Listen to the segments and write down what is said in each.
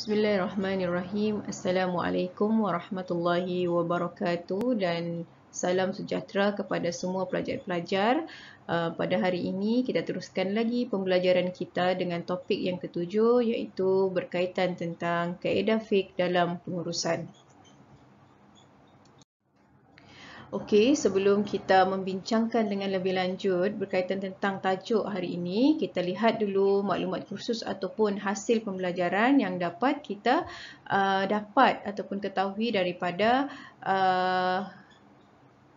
Bismillahirrahmanirrahim. Assalamualaikum warahmatullahi wabarakatuh dan salam sejahtera kepada semua pelajar-pelajar. Uh, pada hari ini kita teruskan lagi pembelajaran kita dengan topik yang ketujuh iaitu berkaitan tentang kaedah fik dalam pengurusan. Okey, sebelum kita membincangkan dengan lebih lanjut berkaitan tentang tajuk hari ini, kita lihat dulu maklumat kursus ataupun hasil pembelajaran yang dapat kita uh, dapat ataupun ketahui daripada uh,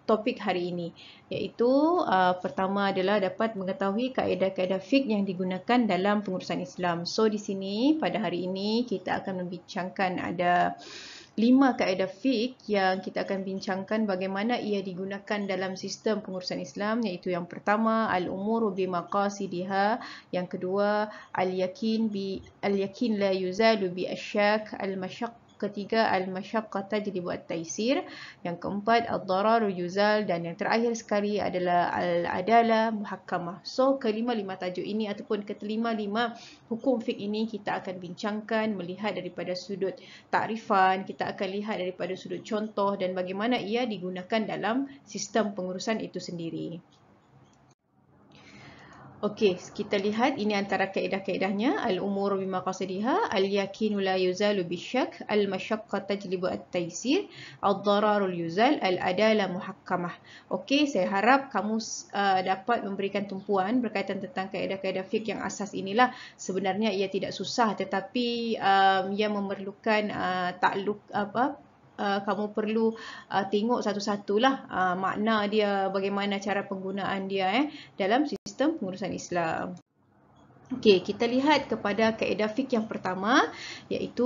topik hari ini. Iaitu uh, pertama adalah dapat mengetahui kaedah-kaedah fiqh yang digunakan dalam pengurusan Islam. So, di sini pada hari ini kita akan membincangkan ada... Uh, lima kaedah fiqh yang kita akan bincangkan bagaimana ia digunakan dalam sistem pengurusan Islam iaitu yang pertama al-umuru bi maqasidiha yang kedua al-yakin bi al-yakin la yuzalu bi asyak al-masyaq ketiga al-masyaqqata jadi buat taisir yang keempat Al dararu yuzal dan yang terakhir sekali adalah al-adala muhakkamah so kelima-lima tajuk ini ataupun kelima-lima hukum fiqh ini kita akan bincangkan melihat daripada sudut takrifan kita akan lihat daripada sudut contoh dan bagaimana ia digunakan dalam sistem pengurusan itu sendiri Okey, kita lihat ini antara kaedah-kaedahnya. Al-umur bima qasadiha, al-yakinu la yuzalu bisyak, al-masyakka tajlibu at-taisir, al-dararul yuzal, al-adala muhakkamah. Okey, saya harap kamu uh, dapat memberikan tumpuan berkaitan tentang kaedah-kaedah fiqh yang asas inilah. Sebenarnya ia tidak susah tetapi um, ia memerlukan uh, takluk apa, Ah, kamu perlu uh, tengok satu-satulah uh, ah, makna dia bagaimana cara penggunaan dia eh, dalam sistem pengurusan Islam. Okey, kita lihat kepada kaedah fiqh yang pertama iaitu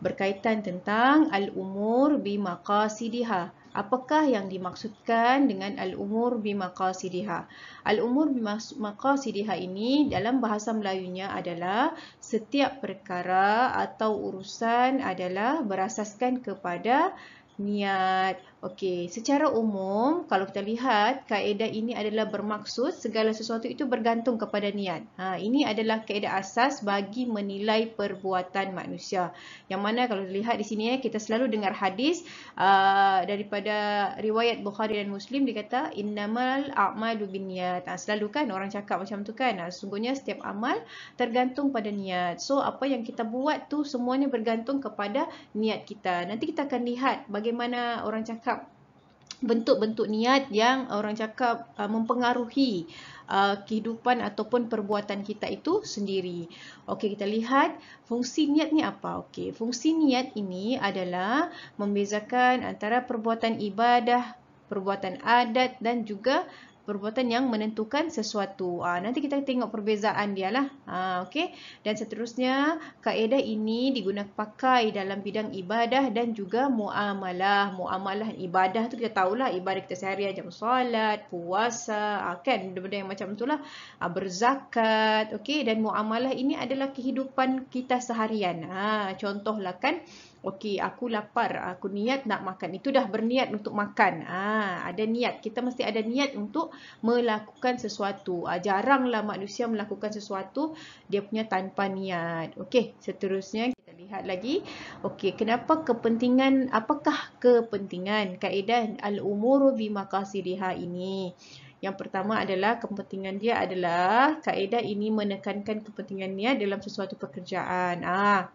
berkaitan tentang al-umur bi maqasidihah. Apakah yang dimaksudkan dengan al-umur bimaqasidiha? Al-umur bimaqasidiha ini dalam bahasa Melayunya adalah setiap perkara atau urusan adalah berasaskan kepada niat Okey, secara umum kalau kita lihat kaedah ini adalah bermaksud segala sesuatu itu bergantung kepada niat. Ha, ini adalah kaedah asas bagi menilai perbuatan manusia. Yang mana kalau dilihat di sini eh, kita selalu dengar hadis uh, daripada riwayat Bukhari dan Muslim dikata innamal a'malu binniyat. Ha, selalu kan orang cakap macam tu kan. Ha, sungguhnya setiap amal tergantung pada niat. So apa yang kita buat tu semuanya bergantung kepada niat kita. Nanti kita akan lihat bagaimana orang cakap bentuk-bentuk niat yang orang cakap uh, mempengaruhi uh, kehidupan ataupun perbuatan kita itu sendiri. Okey, kita lihat fungsi niat ni apa? Okey, fungsi niat ini adalah membezakan antara perbuatan ibadah, perbuatan adat dan juga perbuatan yang menentukan sesuatu. Ha, nanti kita tengok perbezaan dia lah. Ha, ah, okay. Dan seterusnya, kaedah ini digunakan pakai dalam bidang ibadah dan juga muamalah. Muamalah ibadah tu kita tahulah. Ibadah kita sehari macam solat, puasa, ha, kan? Benda-benda yang macam tu lah. Ha, berzakat. Okay. Dan muamalah ini adalah kehidupan kita seharian. Ha, contohlah kan, okey aku lapar aku niat nak makan itu dah berniat untuk makan ah ada niat kita mesti ada niat untuk melakukan sesuatu ha, jaranglah manusia melakukan sesuatu dia punya tanpa niat okey seterusnya kita lihat lagi okey kenapa kepentingan apakah kepentingan kaedah al umuru bi maqasidiha ini yang pertama adalah kepentingan dia adalah kaedah ini menekankan kepentingannya dalam sesuatu pekerjaan ah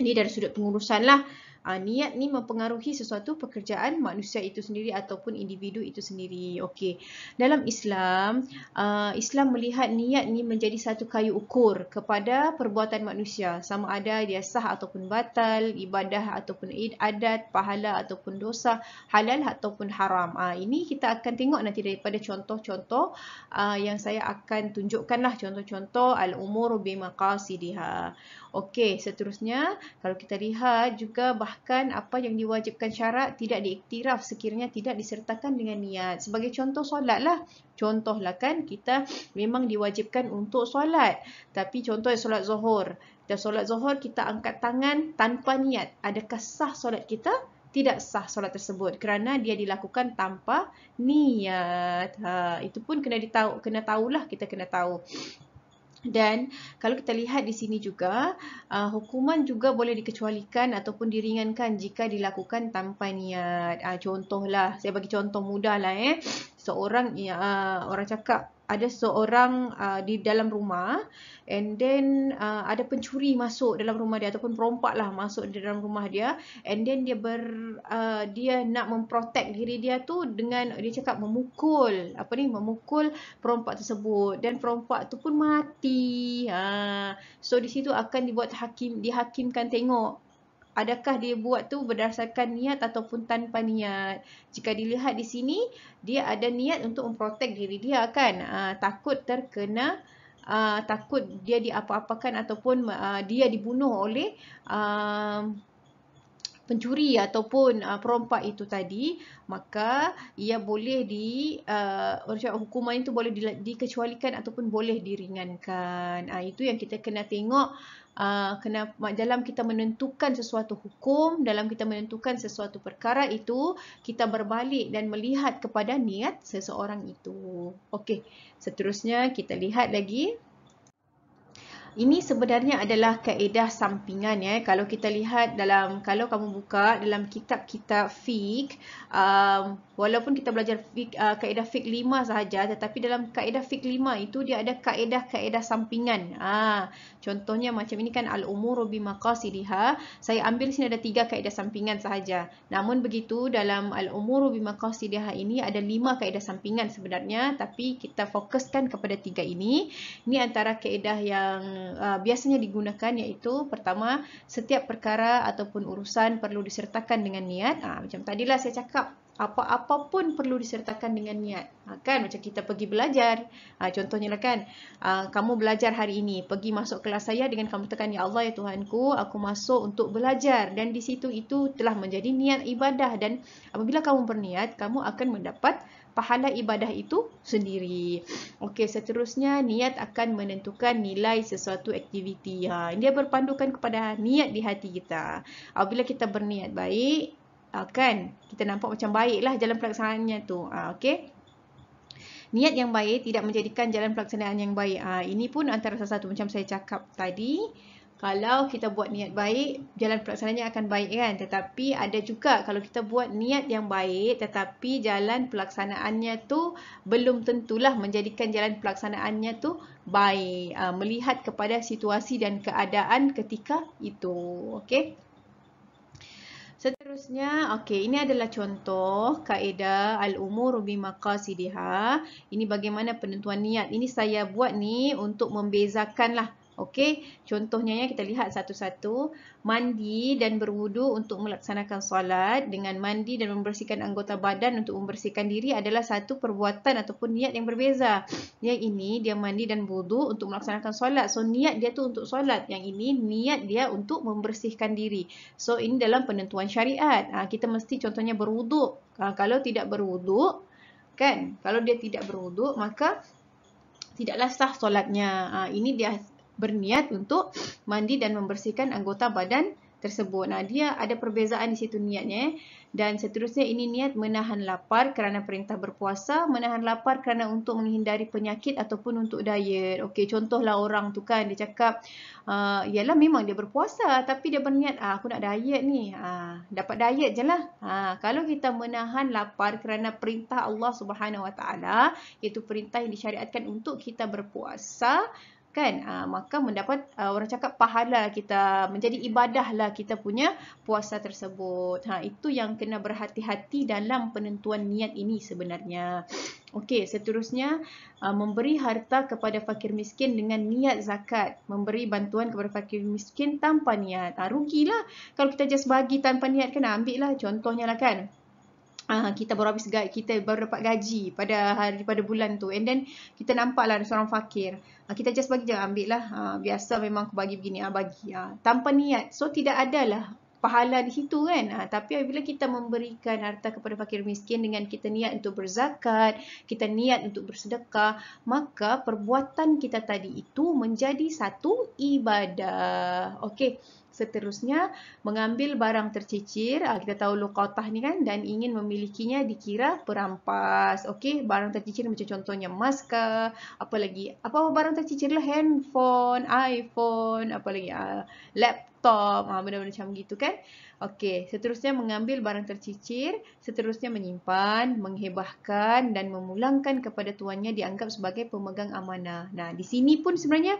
ini dari sudut pengurusan lah uh, niat ni mempengaruhi sesuatu pekerjaan manusia itu sendiri ataupun individu itu sendiri. Okey. Dalam Islam, uh, Islam melihat niat ni menjadi satu kayu ukur kepada perbuatan manusia. Sama ada dia sah ataupun batal, ibadah ataupun adat, pahala ataupun dosa, halal ataupun haram. Uh, ini kita akan tengok nanti daripada contoh-contoh uh, yang saya akan tunjukkanlah contoh-contoh al-umur bi maqasidiha. Okey, seterusnya kalau kita lihat juga bahagian bahkan apa yang diwajibkan syarat tidak diiktiraf sekiranya tidak disertakan dengan niat. Sebagai contoh solatlah. Contohlah kan kita memang diwajibkan untuk solat. Tapi contoh solat zuhur. Kita solat zuhur kita angkat tangan tanpa niat. Adakah sah solat kita? Tidak sah solat tersebut kerana dia dilakukan tanpa niat. Ha, itu pun kena, ditahu, kena tahulah kita kena tahu. Dan kalau kita lihat di sini juga, uh, hukuman juga boleh dikecualikan ataupun diringankan jika dilakukan tanpa niat. Uh, contohlah, saya bagi contoh mudah lah eh. Seorang uh, orang cakap ada seorang uh, di dalam rumah and then uh, ada pencuri masuk dalam rumah dia ataupun perompak lah masuk di dalam rumah dia and then dia ber uh, dia nak memprotek diri dia tu dengan dia cakap memukul apa ni memukul perompak tersebut dan perompak tu pun mati ha. so di situ akan dibuat hakim dihakimkan tengok adakah dia buat tu berdasarkan niat ataupun tanpa niat. Jika dilihat di sini, dia ada niat untuk memprotek diri dia kan. Uh, takut terkena, uh, takut dia diapa-apakan ataupun uh, dia dibunuh oleh uh, pencuri ataupun uh, perompak itu tadi maka ia boleh di uh, hukuman itu boleh di, dikecualikan ataupun boleh diringankan uh, itu yang kita kena tengok Ah, kenapa dalam kita menentukan sesuatu hukum, dalam kita menentukan sesuatu perkara itu, kita berbalik dan melihat kepada niat seseorang itu. Okey, seterusnya kita lihat lagi. Ini sebenarnya adalah kaedah sampingan ya. Kalau kita lihat dalam kalau kamu buka dalam kitab-kitab fik, um, walaupun kita belajar fik, uh, kaedah fik lima sahaja tetapi dalam kaedah fik lima itu dia ada kaedah-kaedah sampingan. Ah, contohnya macam ini kan al-umuru umur bi maqasidiha. Saya ambil sini ada tiga kaedah sampingan sahaja. Namun begitu dalam al-umuru umur bi maqasidiha ini ada lima kaedah sampingan sebenarnya tapi kita fokuskan kepada tiga ini. Ini antara kaedah yang uh, biasanya digunakan iaitu pertama setiap perkara ataupun urusan perlu disertakan dengan niat. Uh, macam tadilah saya cakap apa-apa pun perlu disertakan dengan niat. Ha, kan macam kita pergi belajar. Ha, contohnya lah kan, ha, kamu belajar hari ini. Pergi masuk kelas saya dengan kamu tekan, Ya Allah, Ya Tuhanku, aku masuk untuk belajar. Dan di situ itu telah menjadi niat ibadah. Dan apabila kamu berniat, kamu akan mendapat pahala ibadah itu sendiri. Okey, seterusnya niat akan menentukan nilai sesuatu aktiviti. Ha, dia berpandukan kepada niat di hati kita. Apabila kita berniat baik, uh, kan kita nampak macam baiklah jalan pelaksanaannya tu uh, okey niat yang baik tidak menjadikan jalan pelaksanaan yang baik uh, ini pun antara salah satu macam saya cakap tadi kalau kita buat niat baik, jalan pelaksanaannya akan baik kan. Tetapi ada juga kalau kita buat niat yang baik tetapi jalan pelaksanaannya tu belum tentulah menjadikan jalan pelaksanaannya tu baik. melihat kepada situasi dan keadaan ketika itu. Okey. Seterusnya, okey, ini adalah contoh kaedah al-umur bi maqasidiha. Ini bagaimana penentuan niat. Ini saya buat ni untuk membezakanlah Okey, contohnya ya kita lihat satu-satu mandi dan berwudu untuk melaksanakan solat dengan mandi dan membersihkan anggota badan untuk membersihkan diri adalah satu perbuatan ataupun niat yang berbeza. Yang ini dia mandi dan berwudu untuk melaksanakan solat. So niat dia tu untuk solat. Yang ini niat dia untuk membersihkan diri. So ini dalam penentuan syariat. Ha, kita mesti contohnya berwudu. Ha, kalau tidak berwudu, kan? Kalau dia tidak berwudu, maka tidaklah sah solatnya. Ha, ini dia berniat untuk mandi dan membersihkan anggota badan tersebut. Nah, dia ada perbezaan di situ niatnya. Eh. Dan seterusnya ini niat menahan lapar kerana perintah berpuasa, menahan lapar kerana untuk menghindari penyakit ataupun untuk diet. Okey, contohlah orang tu kan dia cakap, uh, ah, ialah memang dia berpuasa tapi dia berniat ah, aku nak diet ni. Ah, dapat diet je lah. Ah, kalau kita menahan lapar kerana perintah Allah Subhanahu Wa iaitu perintah yang disyariatkan untuk kita berpuasa, kan uh, maka mendapat uh, orang cakap pahala kita menjadi ibadahlah kita punya puasa tersebut ha itu yang kena berhati-hati dalam penentuan niat ini sebenarnya okey seterusnya uh, memberi harta kepada fakir miskin dengan niat zakat memberi bantuan kepada fakir miskin tanpa niat ha, rugilah kalau kita just bagi tanpa niat kena ambil lah contohnya lah kan Uh, kita baru habis gaji, kita baru dapat gaji pada hari pada bulan tu and then kita nampaklah ada seorang fakir uh, kita just bagi je ambil lah uh, biasa memang aku bagi begini ah uh, bagi uh, tanpa niat so tidak ada lah pahala di situ kan uh, tapi apabila kita memberikan harta kepada fakir miskin dengan kita niat untuk berzakat kita niat untuk bersedekah maka perbuatan kita tadi itu menjadi satu ibadah okey Seterusnya, mengambil barang tercicir. Ah, kita tahu lukotah ni kan dan ingin memilikinya dikira perampas. Okey, barang tercicir macam contohnya masker, ke, apa lagi? Apa, apa barang tercicir lah? Handphone, iPhone, apa lagi? Ah, laptop, ah, benda-benda macam gitu kan? Okey, seterusnya mengambil barang tercicir. Seterusnya menyimpan, menghebahkan dan memulangkan kepada tuannya dianggap sebagai pemegang amanah. Nah, di sini pun sebenarnya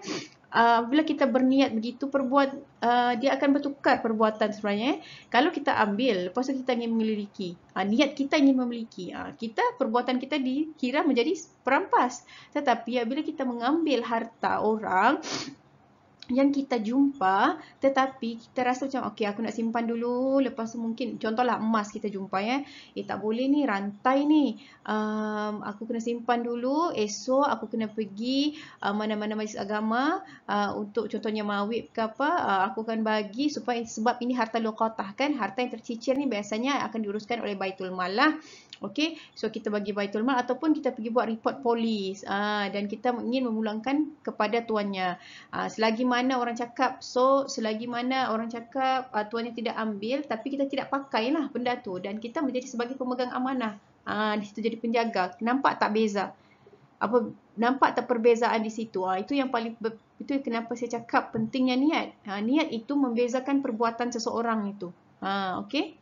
Uh, bila kita berniat begitu perbuat uh, dia akan bertukar perbuatan sebenarnya eh. kalau kita ambil lepas tu kita ingin memiliki uh, ah, niat kita ingin memiliki uh, ah, kita perbuatan kita dikira menjadi perampas tetapi ya, bila kita mengambil harta orang yang kita jumpa tetapi kita rasa macam okey aku nak simpan dulu lepas tu mungkin contohlah emas kita jumpa ya eh tak boleh ni rantai ni um, aku kena simpan dulu esok aku kena pergi uh, mana-mana majlis agama uh, untuk contohnya mawib ke apa uh, aku akan bagi supaya sebab ini harta luqatah kan harta yang tercicir ni biasanya akan diuruskan oleh baitul malah. Okey, so kita bagi vital mark ataupun kita pergi buat report polis uh, dan kita ingin memulangkan kepada tuannya. Uh, selagi mana orang cakap, so selagi mana orang cakap uh, tuannya tidak ambil tapi kita tidak pakai lah benda tu dan kita menjadi sebagai pemegang amanah. Uh, di situ jadi penjaga. Nampak tak beza? Apa Nampak tak perbezaan di situ? Uh, itu yang paling, itu kenapa saya cakap pentingnya niat. Uh, niat itu membezakan perbuatan seseorang itu. Uh, Okey,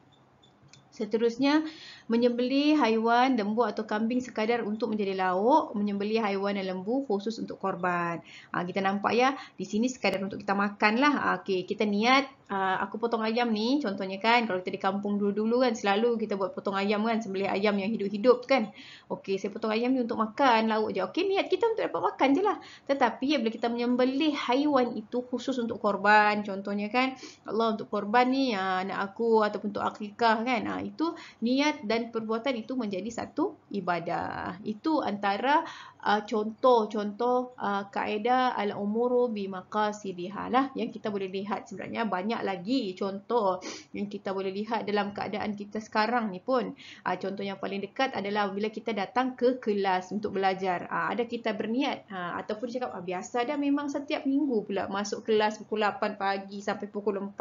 seterusnya. So, menyembeli haiwan lembu atau kambing sekadar untuk menjadi lauk, menyembeli haiwan dan lembu khusus untuk korban. Ha, kita nampak ya, di sini sekadar untuk kita makan lah. Ha, okay, kita niat uh, aku potong ayam ni, contohnya kan, kalau kita di kampung dulu-dulu kan, selalu kita buat potong ayam kan, sembeli ayam yang hidup-hidup kan. Okey, saya potong ayam ni untuk makan, lauk je. Okey, niat kita untuk dapat makan je lah. Tetapi, ya, bila kita menyembeli haiwan itu khusus untuk korban, contohnya kan, Allah untuk korban ni, ya, anak aku ataupun untuk akikah kan, ha, itu niat dan dan perbuatan itu menjadi satu ibadah. Itu antara uh, contoh-contoh uh, uh, kaedah al-umuru bimakasidihah lah yang kita boleh lihat sebenarnya banyak lagi contoh yang kita boleh lihat dalam keadaan kita sekarang ni pun. Uh, contoh yang paling dekat adalah bila kita datang ke kelas untuk belajar. Uh, ada kita berniat uh, ataupun cakap ah, biasa dah memang setiap minggu pula masuk kelas pukul 8 pagi sampai pukul 4.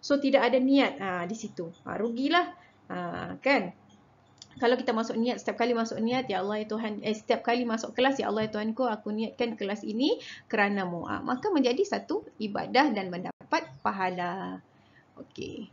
So tidak ada niat uh, di situ. Uh, rugilah. Uh, kan? kalau kita masuk niat setiap kali masuk niat ya Allah ya Tuhan eh, setiap kali masuk kelas ya Allah ya ku aku niatkan kelas ini kerana mu ha, maka menjadi satu ibadah dan mendapat pahala okey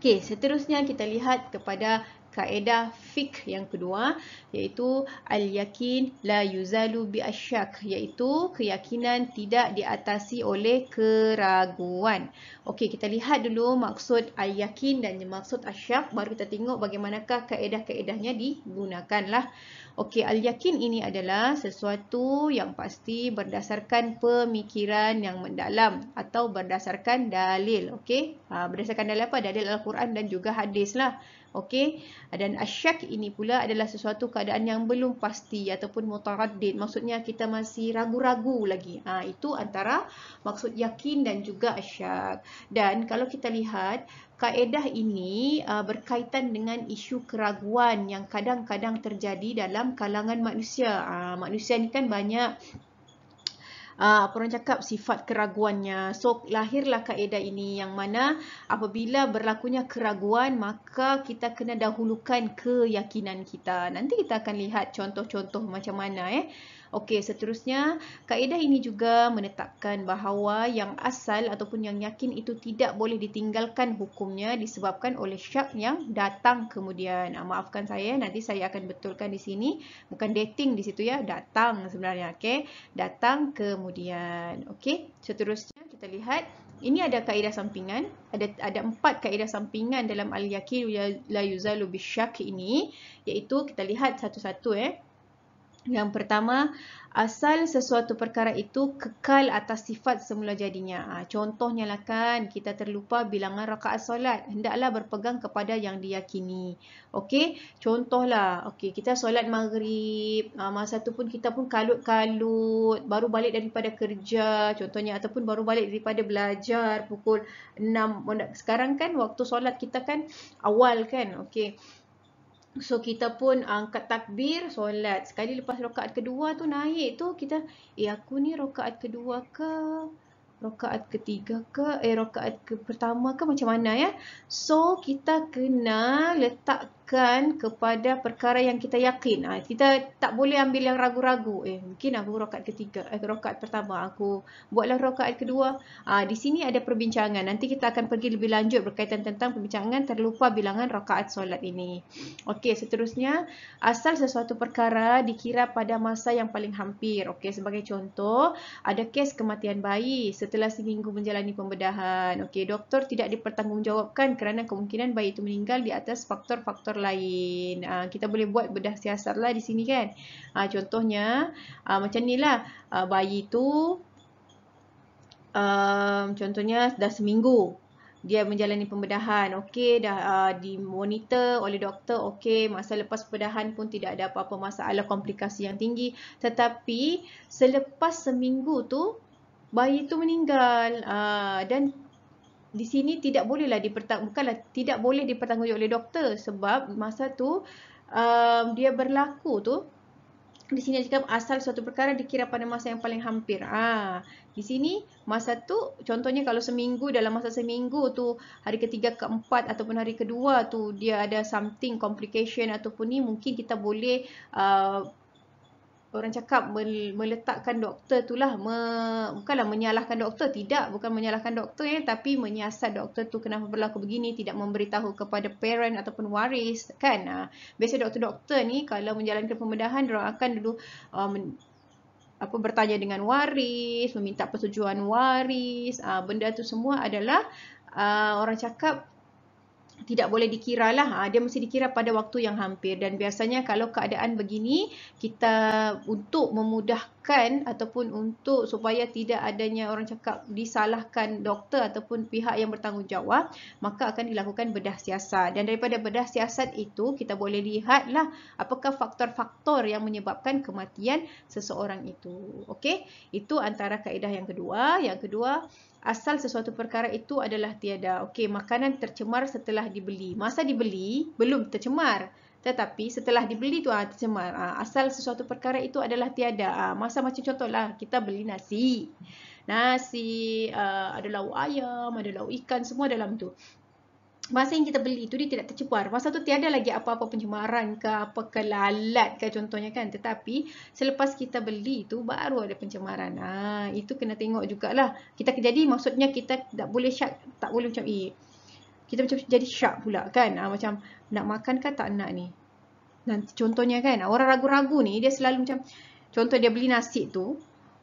okey seterusnya kita lihat kepada kaedah fiqh yang kedua iaitu al-yakin la yuzalu bi asyak iaitu keyakinan tidak diatasi oleh keraguan. Okey kita lihat dulu maksud al-yakin dan maksud asyak baru kita tengok bagaimanakah kaedah-kaedahnya digunakanlah. Okey al-yakin ini adalah sesuatu yang pasti berdasarkan pemikiran yang mendalam atau berdasarkan dalil. Okey ha, berdasarkan dalil apa? Dalil Al-Quran dan juga hadis lah. Okey. Dan asyak ini pula adalah sesuatu keadaan yang belum pasti ataupun mutaradid. Maksudnya kita masih ragu-ragu lagi. Ha, itu antara maksud yakin dan juga asyak. Dan kalau kita lihat, kaedah ini uh, berkaitan dengan isu keraguan yang kadang-kadang terjadi dalam kalangan manusia. Uh, manusia ini kan banyak uh, apa orang cakap sifat keraguannya. So lahirlah kaedah ini yang mana apabila berlakunya keraguan maka kita kena dahulukan keyakinan kita. Nanti kita akan lihat contoh-contoh macam mana eh. Okey, seterusnya, kaedah ini juga menetapkan bahawa yang asal ataupun yang yakin itu tidak boleh ditinggalkan hukumnya disebabkan oleh syak yang datang kemudian. Ha, maafkan saya, nanti saya akan betulkan di sini. Bukan dating di situ ya, datang sebenarnya. Okey, datang kemudian. Okey, seterusnya kita lihat. Ini ada kaedah sampingan. Ada ada empat kaedah sampingan dalam al-yakin la yuzalu ini. Iaitu kita lihat satu-satu eh. Yang pertama, asal sesuatu perkara itu kekal atas sifat semula jadinya. Ah, contohnya lah kan, kita terlupa bilangan rakaat solat. Hendaklah berpegang kepada yang diyakini. Okey, contohlah. Okey, kita solat maghrib. Ah, masa tu pun kita pun kalut-kalut. Baru balik daripada kerja, contohnya. Ataupun baru balik daripada belajar pukul 6. Sekarang kan waktu solat kita kan awal kan. Okey. So kita pun angkat takbir, solat. Sekali lepas rokaat kedua tu naik tu kita, eh aku ni rokaat kedua ke? Rokaat ketiga ke? Eh rokaat ke pertama ke macam mana ya? So kita kena letak akan kepada perkara yang kita yakin. Ha, kita tak boleh ambil yang ragu-ragu. Eh, mungkin aku rokat ketiga, eh, rokat pertama. Aku buatlah rokat kedua. Ha, di sini ada perbincangan. Nanti kita akan pergi lebih lanjut berkaitan tentang perbincangan terlupa bilangan rokat solat ini. Okey, seterusnya. Asal sesuatu perkara dikira pada masa yang paling hampir. Okey, sebagai contoh, ada kes kematian bayi setelah seminggu menjalani pembedahan. Okey, doktor tidak dipertanggungjawabkan kerana kemungkinan bayi itu meninggal di atas faktor-faktor lain. Uh, kita boleh buat bedah siasat lah di sini kan. Uh, contohnya uh, macam ni lah uh, bayi tu uh, contohnya dah seminggu. Dia menjalani pembedahan, okey, dah uh, dimonitor oleh doktor, okey, masa lepas pembedahan pun tidak ada apa-apa masalah komplikasi yang tinggi. Tetapi, selepas seminggu tu, bayi tu meninggal uh, dan di sini tidak bolehlah dipertang bukanlah tidak boleh dipertanggungjawab oleh doktor sebab masa tu um, dia berlaku tu di sini cakap asal suatu perkara dikira pada masa yang paling hampir. Ah, ha. di sini masa tu contohnya kalau seminggu dalam masa seminggu tu hari ketiga keempat ataupun hari kedua tu dia ada something complication ataupun ni mungkin kita boleh uh, orang cakap meletakkan doktor tu lah me, bukanlah menyalahkan doktor tidak bukan menyalahkan doktor eh tapi menyiasat doktor tu kenapa berlaku begini tidak memberitahu kepada parent ataupun waris kan uh, biasa doktor-doktor ni kalau menjalankan pembedahan dia akan dulu uh, apa bertanya dengan waris meminta persetujuan waris uh, benda tu semua adalah uh, orang cakap tidak boleh dikira lah. Ha, dia mesti dikira pada waktu yang hampir. Dan biasanya kalau keadaan begini, kita untuk memudah menyebabkan ataupun untuk supaya tidak adanya orang cakap disalahkan doktor ataupun pihak yang bertanggungjawab, maka akan dilakukan bedah siasat. Dan daripada bedah siasat itu, kita boleh lihatlah apakah faktor-faktor yang menyebabkan kematian seseorang itu. Okey, itu antara kaedah yang kedua. Yang kedua, asal sesuatu perkara itu adalah tiada. Okey, makanan tercemar setelah dibeli. Masa dibeli, belum tercemar. Tetapi setelah dibeli tu ah tercemar. Ha, ah, asal sesuatu perkara itu adalah tiada. Ha, masa macam contohlah kita beli nasi. Nasi uh, ada lauk ayam, ada lauk ikan semua dalam tu. Masa yang kita beli itu dia tidak tercemar. Masa tu tiada lagi apa-apa pencemaran ke apa ke lalat ke contohnya kan. Tetapi selepas kita beli tu baru ada pencemaran. Ha, itu kena tengok jugalah. Kita jadi maksudnya kita tak boleh syak tak boleh macam eh kita macam jadi syak pula kan ha, macam nak makan kan tak nak ni nanti contohnya kan ah, orang ragu-ragu ni dia selalu macam contoh dia beli nasi tu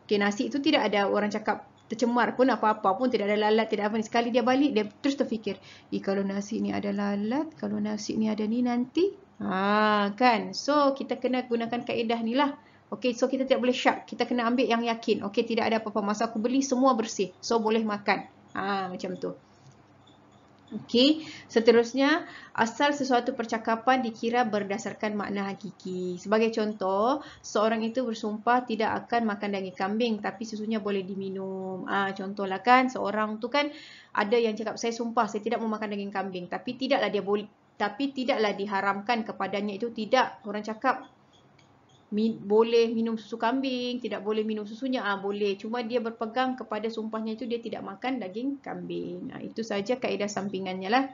okey nasi tu tidak ada orang cakap tercemar pun apa-apa pun tidak ada lalat tidak apa ni sekali dia balik dia terus terfikir eh kalau nasi ni ada lalat kalau nasi ni ada ni nanti ha kan so kita kena gunakan kaedah ni lah Okay, so kita tidak boleh syak. Kita kena ambil yang yakin. Okay, tidak ada apa-apa. Masa aku beli, semua bersih. So, boleh makan. Ah, macam tu. Okey, seterusnya asal sesuatu percakapan dikira berdasarkan makna hakiki. Sebagai contoh, seorang itu bersumpah tidak akan makan daging kambing tapi susunya boleh diminum. Ah ha, contohlah kan seorang tu kan ada yang cakap saya sumpah saya tidak mau makan daging kambing tapi tidaklah dia boleh tapi tidaklah diharamkan kepadanya itu tidak orang cakap min, boleh minum susu kambing, tidak boleh minum susunya, ah boleh. Cuma dia berpegang kepada sumpahnya itu dia tidak makan daging kambing. Ah, itu saja kaedah sampingannya lah.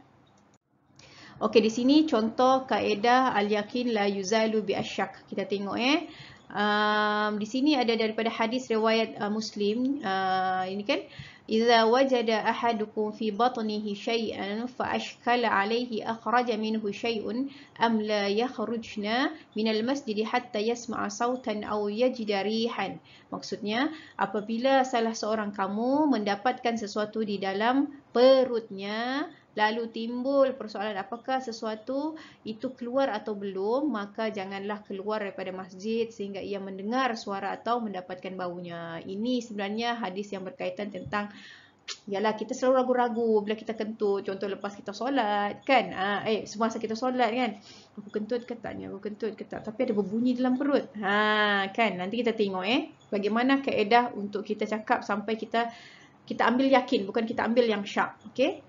Okey, di sini contoh kaedah al-yakin la yuzalu bi asyak. Kita tengok eh um, di sini ada daripada hadis riwayat uh, Muslim uh, ini kan idza wajada ahadukum fi batnihi shay'an fa ashkala alayhi akhraja minhu shay'un am la yakhrujna min al masjid hatta yasma'a sawtan aw yajida rihan maksudnya apabila salah seorang kamu mendapatkan sesuatu di dalam perutnya lalu timbul persoalan apakah sesuatu itu keluar atau belum, maka janganlah keluar daripada masjid sehingga ia mendengar suara atau mendapatkan baunya. Ini sebenarnya hadis yang berkaitan tentang Yalah kita selalu ragu-ragu bila kita kentut contoh lepas kita solat kan ha, eh semasa kita solat kan aku kentut ke tak aku kentut ke tak tapi ada berbunyi dalam perut ha kan nanti kita tengok eh bagaimana keedah untuk kita cakap sampai kita kita ambil yakin bukan kita ambil yang syak okay?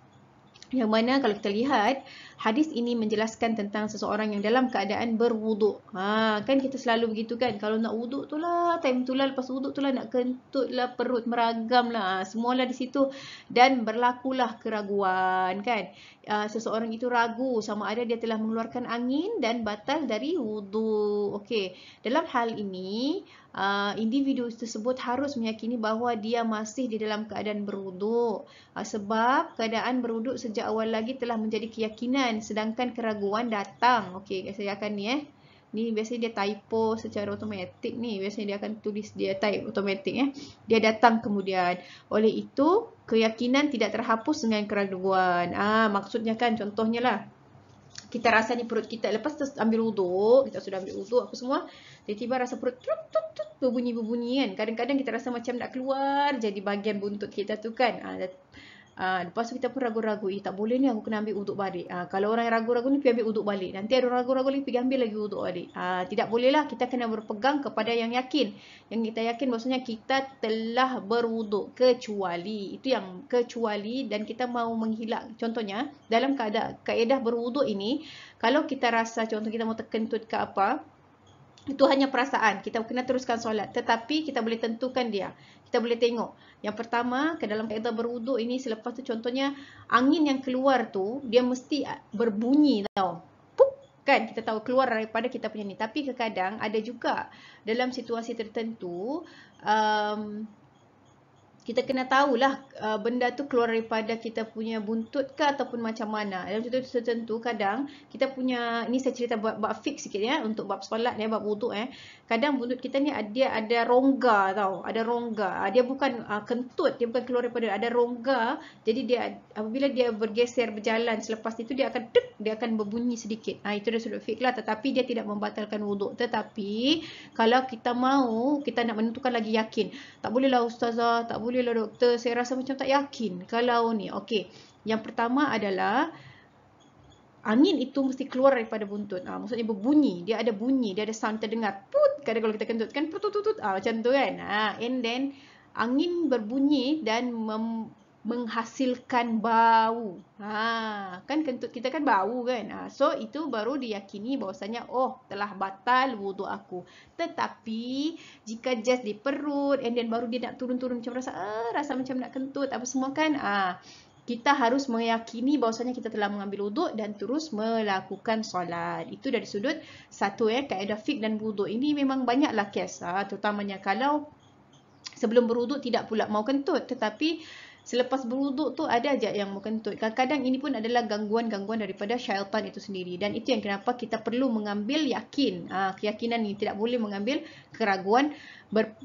yang mana kalau kita lihat hadis ini menjelaskan tentang seseorang yang dalam keadaan berwuduk. Ha, kan kita selalu begitu kan? Kalau nak wuduk tu lah, time tu lah, lepas wuduk tu lah, nak kentut lah, perut meragam lah. Ha, semualah di situ. Dan berlakulah keraguan kan? Ha, seseorang itu ragu sama ada dia telah mengeluarkan angin dan batal dari wuduk. Okey, dalam hal ini, Uh, individu tersebut harus meyakini bahawa dia masih di dalam keadaan beruduk uh, ha, sebab keadaan beruduk sejak awal lagi telah menjadi keyakinan keyakinan sedangkan keraguan datang. Okey, saya akan ni eh. Ni biasanya dia typo secara automatik ni. Biasanya dia akan tulis dia type automatik eh. Dia datang kemudian. Oleh itu, keyakinan tidak terhapus dengan keraguan. Ah, maksudnya kan contohnya lah. Kita rasa ni perut kita lepas tu ambil uduk, kita sudah ambil uduk apa semua. Tiba-tiba rasa perut tut tut tut berbunyi-bunyi kan. Kadang-kadang kita rasa macam nak keluar jadi bagian buntut kita tu kan. Ah, Ah, lepas tu kita pun ragu-ragu, eh tak boleh ni aku kena ambil uduk balik. Uh, kalau orang yang ragu-ragu ni pergi ambil uduk balik. Nanti ada orang ragu-ragu lagi pergi ambil lagi uduk balik. Uh, tidak bolehlah kita kena berpegang kepada yang yakin. Yang kita yakin maksudnya kita telah beruduk kecuali. Itu yang kecuali dan kita mahu menghilak. Contohnya dalam keadaan kaedah beruduk ini, kalau kita rasa contoh kita mau terkentut ke apa, itu hanya perasaan. Kita kena teruskan solat. Tetapi kita boleh tentukan dia kita boleh tengok. Yang pertama, ke dalam kaedah berwuduk ini selepas tu contohnya angin yang keluar tu dia mesti berbunyi tau. Puk, kan kita tahu keluar daripada kita punya ni. Tapi kadang ada juga dalam situasi tertentu um, kita kena tahulah uh, benda tu keluar daripada kita punya buntut ke ataupun macam mana. Dalam contoh tertentu kadang kita punya, ni saya cerita buat, buat fix sikit ya untuk bab solat ni bab buntut eh. Kadang buntut kita ni dia ada rongga tau, ada rongga. Ah, dia bukan uh, kentut, dia bukan keluar daripada ada rongga. Jadi dia apabila dia bergeser, berjalan selepas itu dia akan tek, dia akan berbunyi sedikit. Ha, itu dah sudut fix lah tetapi dia tidak membatalkan wuduk Tetapi kalau kita mau, kita nak menentukan lagi yakin. Tak bolehlah ustazah, tak boleh boleh lah doktor. Saya rasa macam tak yakin kalau ni. Okey. Yang pertama adalah angin itu mesti keluar daripada buntut. Ha, maksudnya berbunyi, dia ada bunyi, dia ada sound terdengar. Put, kadang kalau kita kentutkan kan putut tutut. Ah ha, macam tu kan. Ha, and then angin berbunyi dan mem menghasilkan bau. Ha, kan kentut kita kan bau kan. Ha, so itu baru diyakini bahawasanya oh telah batal wuduk aku. Tetapi jika jas di perut and then baru dia nak turun-turun macam rasa eh rasa macam nak kentut apa semua kan. Ah ha, kita harus meyakini bahawasanya kita telah mengambil wuduk dan terus melakukan solat. Itu dari sudut satu ya eh, kaedah fik dan wuduk. Ini memang banyaklah kes ha, terutamanya kalau sebelum berwuduk tidak pula mau kentut tetapi Selepas beruduk tu ada aja yang mengkentut. Kadang-kadang ini pun adalah gangguan-gangguan daripada syaitan itu sendiri. Dan itu yang kenapa kita perlu mengambil yakin. Ha, keyakinan ini tidak boleh mengambil keraguan. Ber,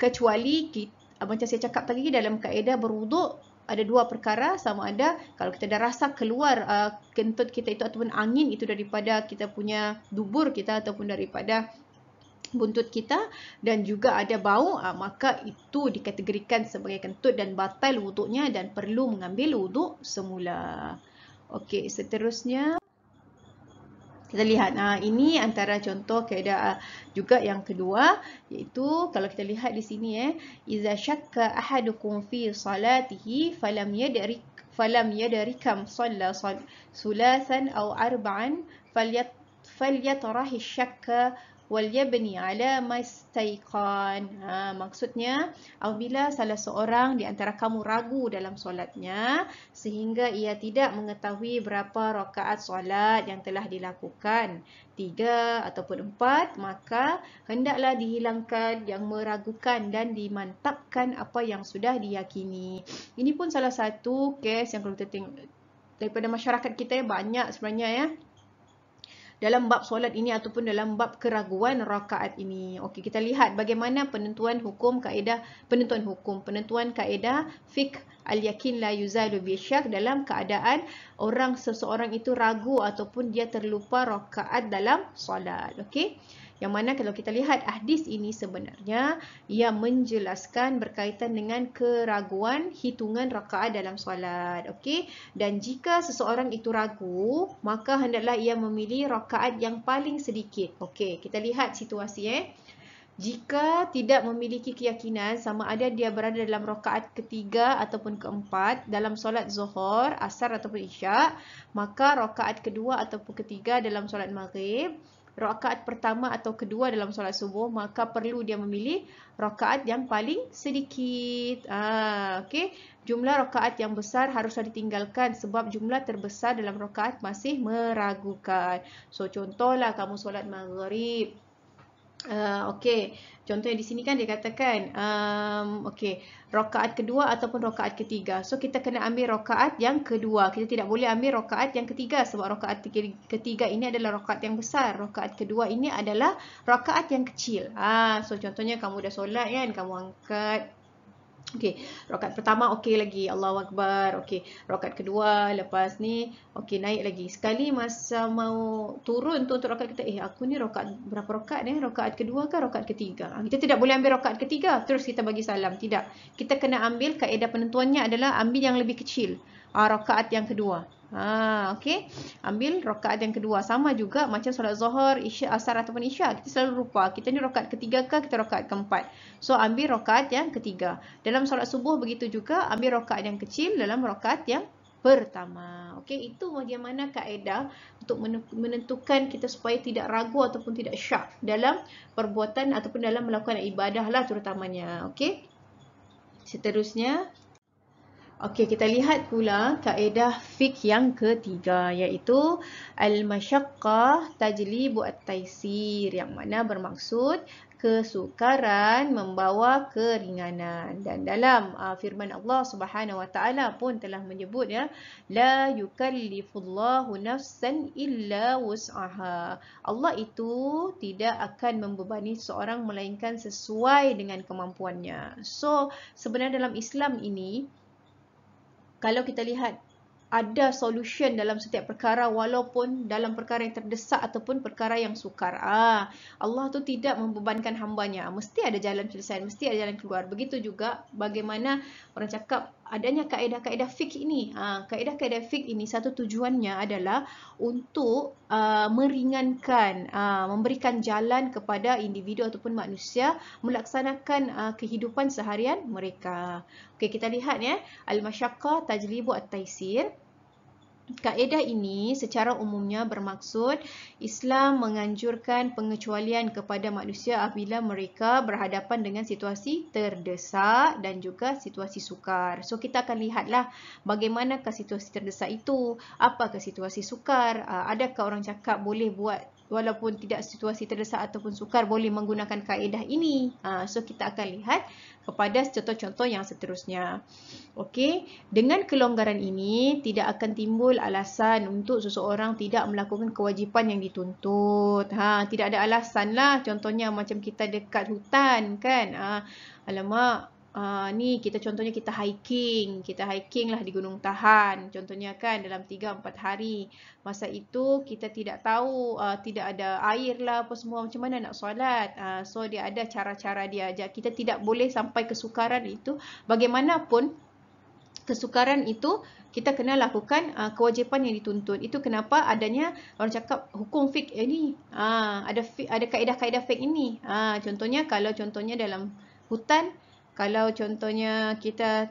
kecuali kita, ah, macam saya cakap tadi dalam kaedah beruduk ada dua perkara sama ada kalau kita dah rasa keluar uh, kentut kita itu ataupun angin itu daripada kita punya dubur kita ataupun daripada buntut kita dan juga ada bau uh, maka itu dikategorikan sebagai kentut dan batal wuduknya dan perlu mengambil wuduk semula. Okey, seterusnya kita lihat uh, ini antara contoh keadaan ah, juga yang kedua iaitu kalau kita lihat di sini eh iza syakka ahadukum fi salatihi falam yadrik falam yadrikam salla sulasan aw arba'an falyat falyatrahi syakka وَلْيَبْنِ عَلَى مَسْتَيْقَانِ ha, Maksudnya, apabila salah seorang di antara kamu ragu dalam solatnya, sehingga ia tidak mengetahui berapa rakaat solat yang telah dilakukan, tiga ataupun empat, maka hendaklah dihilangkan yang meragukan dan dimantapkan apa yang sudah diyakini. Ini pun salah satu kes yang kalau kita tengok, daripada masyarakat kita ya, banyak sebenarnya ya dalam bab solat ini ataupun dalam bab keraguan rakaat ini. Okey, kita lihat bagaimana penentuan hukum kaedah penentuan hukum, penentuan kaedah fiqh al-yakin la yuzailu bi syak dalam keadaan orang seseorang itu ragu ataupun dia terlupa rakaat dalam solat. Okey. Yang mana kalau kita lihat hadis ini sebenarnya ia menjelaskan berkaitan dengan keraguan hitungan rakaat dalam solat. Okey. Dan jika seseorang itu ragu, maka hendaklah ia memilih rakaat yang paling sedikit. Okey, kita lihat situasi eh. Jika tidak memiliki keyakinan sama ada dia berada dalam rakaat ketiga ataupun keempat dalam solat Zuhur, Asar ataupun Isyak, maka rakaat kedua ataupun ketiga dalam solat Maghrib rakaat pertama atau kedua dalam solat subuh, maka perlu dia memilih rakaat yang paling sedikit. Ah, okay. Jumlah rakaat yang besar haruslah ditinggalkan sebab jumlah terbesar dalam rakaat masih meragukan. So, contohlah kamu solat maghrib. Ah, okay. Contohnya di sini kan dia katakan um, okay, rokaat kedua ataupun rokaat ketiga. So kita kena ambil rokaat yang kedua. Kita tidak boleh ambil rokaat yang ketiga sebab rokaat ketiga ini adalah rokaat yang besar. Rokaat kedua ini adalah rokaat yang kecil. Ah, So contohnya kamu dah solat kan, kamu angkat Okey, rakaat pertama okey lagi. Allahu Akbar. Okey, rakaat kedua lepas ni okey naik lagi. Sekali masa mau turun tu untuk rakaat kita, eh aku ni rakaat berapa rokat ni? Rokat kedua ke Rakaat ketiga? Ah, kita tidak boleh ambil rakaat ketiga terus kita bagi salam. Tidak. Kita kena ambil kaedah penentuannya adalah ambil yang lebih kecil. Ah rokat yang kedua. Ha, okay. Ambil rokaat yang kedua. Sama juga macam solat zuhur, isya, asar ataupun isya. Kita selalu lupa. Kita ni rokaat ketiga ke, kita rokaat keempat. So, ambil rokaat yang ketiga. Dalam solat subuh begitu juga, ambil rokaat yang kecil dalam rokaat yang pertama. Okay, itu bagaimana kaedah untuk menentukan kita supaya tidak ragu ataupun tidak syak dalam perbuatan ataupun dalam melakukan ibadah lah terutamanya. Okay. Seterusnya, Okey, kita lihat pula kaedah fiqh yang ketiga iaitu al-masyaqqah tajli buat taisir yang mana bermaksud kesukaran membawa keringanan dan dalam uh, firman Allah Subhanahu wa taala pun telah menyebut ya la yukallifullahu nafsan illa wus'aha Allah itu tidak akan membebani seorang melainkan sesuai dengan kemampuannya so sebenarnya dalam Islam ini kalau kita lihat ada solution dalam setiap perkara walaupun dalam perkara yang terdesak ataupun perkara yang sukar. Ah, Allah tu tidak membebankan hambanya. Mesti ada jalan penyelesaian, mesti ada jalan keluar. Begitu juga bagaimana orang cakap adanya kaedah-kaedah fiqh ini. Ha, kaedah-kaedah fiqh ini satu tujuannya adalah untuk uh, meringankan, uh, memberikan jalan kepada individu ataupun manusia melaksanakan uh, kehidupan seharian mereka. Okey, kita lihat ya. Al-Mashaqqah Tajlibu At-Taisir. al mashaqqah tajlibu at taisir Kaedah ini secara umumnya bermaksud Islam menganjurkan pengecualian kepada manusia apabila mereka berhadapan dengan situasi terdesak dan juga situasi sukar. So kita akan lihatlah bagaimanakah situasi terdesak itu, apakah situasi sukar, ah, adakah orang cakap boleh buat walaupun tidak situasi terdesak ataupun sukar boleh menggunakan kaedah ini. Ha, so kita akan lihat kepada contoh-contoh yang seterusnya. Okey, dengan kelonggaran ini tidak akan timbul alasan untuk seseorang tidak melakukan kewajipan yang dituntut. Ha, tidak ada alasan lah contohnya macam kita dekat hutan kan. Ha, alamak, uh, ni kita contohnya kita hiking, kita hiking lah di Gunung Tahan, contohnya kan dalam 3-4 hari. Masa itu kita tidak tahu, uh, tidak ada air lah apa semua, macam mana nak solat. Uh, so dia ada cara-cara dia ajak. Kita tidak boleh sampai kesukaran itu bagaimanapun kesukaran itu kita kena lakukan uh, kewajipan yang dituntut. Itu kenapa adanya orang cakap hukum fik ini. Eh, uh, ada fi, ada kaedah-kaedah fik ini. Uh, contohnya kalau contohnya dalam hutan kalau contohnya kita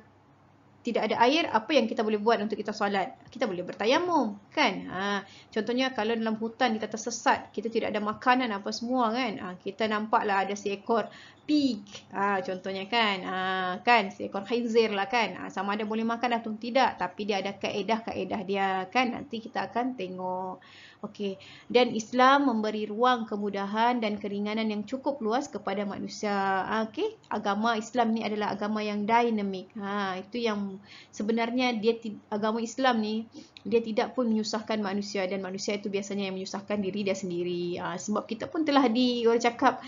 tidak ada air, apa yang kita boleh buat untuk kita solat? Kita boleh bertayamum, kan? Ha, contohnya kalau dalam hutan kita tersesat, kita tidak ada makanan apa semua, kan? Ha, kita nampaklah ada seekor pig. Ha, contohnya kan. Ha, kan seekor khinzir lah kan. Ha, sama ada boleh makan atau tidak. Tapi dia ada kaedah-kaedah dia kan. Nanti kita akan tengok. Okey. Dan Islam memberi ruang kemudahan dan keringanan yang cukup luas kepada manusia. Ha, Okey. Agama Islam ni adalah agama yang dinamik. Ha, itu yang sebenarnya dia agama Islam ni dia tidak pun menyusahkan manusia. Dan manusia itu biasanya yang menyusahkan diri dia sendiri. Ha, sebab kita pun telah di, orang cakap,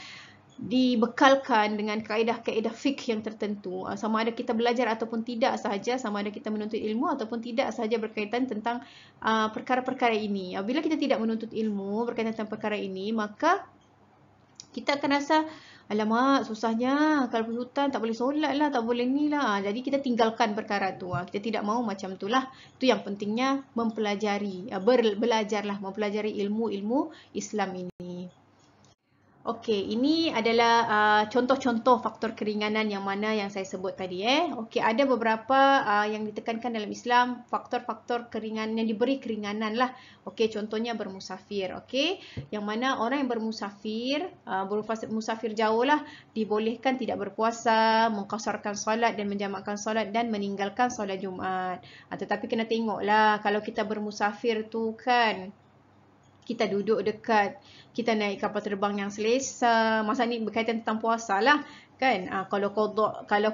dibekalkan dengan kaedah-kaedah fikih yang tertentu. Ah, sama ada kita belajar ataupun tidak sahaja, sama ada kita menuntut ilmu ataupun tidak sahaja berkaitan tentang ah, perkara-perkara ini. Ah, bila kita tidak menuntut ilmu berkaitan tentang perkara ini, maka kita akan rasa, alamak susahnya kalau hutan tak boleh solat lah, tak boleh ni lah. Jadi kita tinggalkan perkara tu. Kita tidak mau macam tu lah. Itu yang pentingnya mempelajari, belajarlah mempelajari ilmu-ilmu Islam ini. Okey, ini adalah uh, contoh-contoh uh, faktor keringanan yang mana yang saya sebut tadi. Eh. Okey, ada beberapa uh, yang ditekankan dalam Islam, faktor-faktor keringanan yang diberi keringanan lah. Okey, contohnya bermusafir. Okey, yang mana orang yang bermusafir, uh, bermusafir jauh lah, dibolehkan tidak berpuasa, mengkasarkan solat dan menjamakkan solat dan meninggalkan solat Jumaat. Uh, tetapi kena tengoklah kalau kita bermusafir tu kan, kita duduk dekat, kita naik kapal terbang yang selesa. Masa ni berkaitan tentang puasa lah kan uh, kalau qada kalau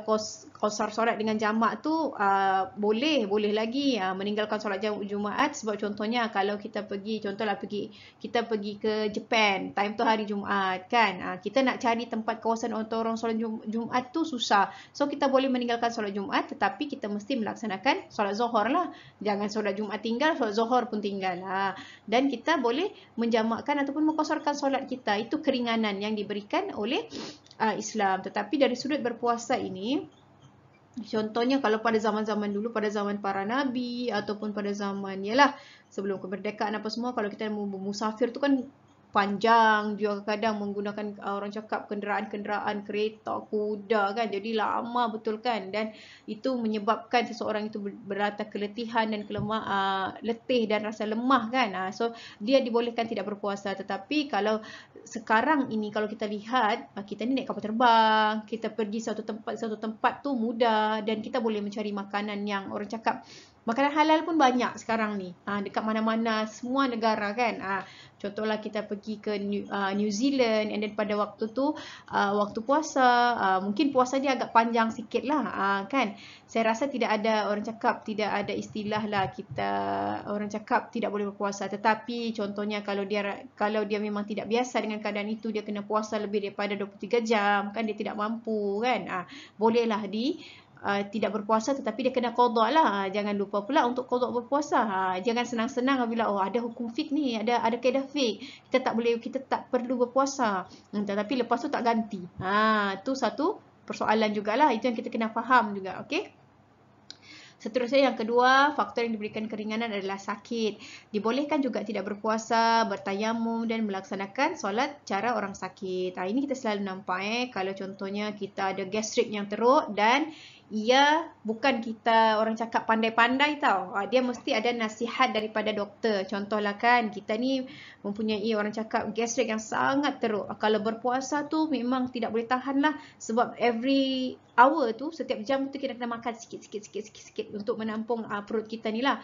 qasar solat dengan jamak tu uh, boleh boleh lagi uh, meninggalkan solat jam, jumaat sebab contohnya kalau kita pergi contohlah pergi kita pergi ke Jepun time tu hari jumaat kan uh, kita nak cari tempat kawasan untuk orang solat jum, jumaat tu susah so kita boleh meninggalkan solat jumaat tetapi kita mesti melaksanakan solat zuhur lah jangan solat jumaat tinggal solat zuhur pun tinggal uh, dan kita boleh menjamakkan ataupun mengqasarkan solat kita itu keringanan yang diberikan oleh uh, Islam. Tetapi dari sudut berpuasa ini, contohnya kalau pada zaman-zaman dulu, pada zaman para nabi ataupun pada zaman, ialah sebelum kemerdekaan apa semua, kalau kita mau bermusafir tu kan panjang juga kadang-kadang menggunakan uh, orang cakap kenderaan-kenderaan kereta kuda kan jadi lama betul kan dan itu menyebabkan seseorang itu berata keletihan dan kelemah uh, letih dan rasa lemah kan uh, so dia dibolehkan tidak berpuasa tetapi kalau sekarang ini kalau kita lihat uh, kita ni naik kapal terbang kita pergi satu tempat satu tempat tu mudah dan kita boleh mencari makanan yang orang cakap uh, Makanan halal pun banyak sekarang ni. Ha, dekat mana-mana semua negara kan. Ha, contohlah kita pergi ke New, uh, New Zealand and then pada waktu tu uh, waktu puasa uh, mungkin puasa dia agak panjang sikit lah uh, kan. Saya rasa tidak ada orang cakap tidak ada istilah lah kita orang cakap tidak boleh berpuasa. Tetapi contohnya kalau dia kalau dia memang tidak biasa dengan keadaan itu dia kena puasa lebih daripada 23 jam kan dia tidak mampu kan. Ha, bolehlah di Uh, tidak berpuasa tetapi dia kena kodok lah. Uh, jangan lupa pula untuk kodok berpuasa. Ha, jangan senang-senang bila oh ada hukum fik ni, ada ada kaedah fik. Kita tak boleh, kita tak perlu berpuasa. Hmm, tetapi lepas tu tak ganti. Ha, tu satu persoalan jugalah. Itu yang kita kena faham juga. Okay? Seterusnya yang kedua, faktor yang diberikan keringanan adalah sakit. Dibolehkan juga tidak berpuasa, bertayamum dan melaksanakan solat cara orang sakit. Ha, ini kita selalu nampak eh, kalau contohnya kita ada gastrik yang teruk dan ia bukan kita orang cakap pandai-pandai tau. Ah, dia mesti ada nasihat daripada doktor. Contohlah kan kita ni mempunyai orang cakap gastrik yang sangat teruk. Ah, kalau berpuasa tu memang tidak boleh tahan lah sebab every hour tu setiap jam tu kita kena makan sikit sikit sikit untuk menampung ah, perut kita ni lah.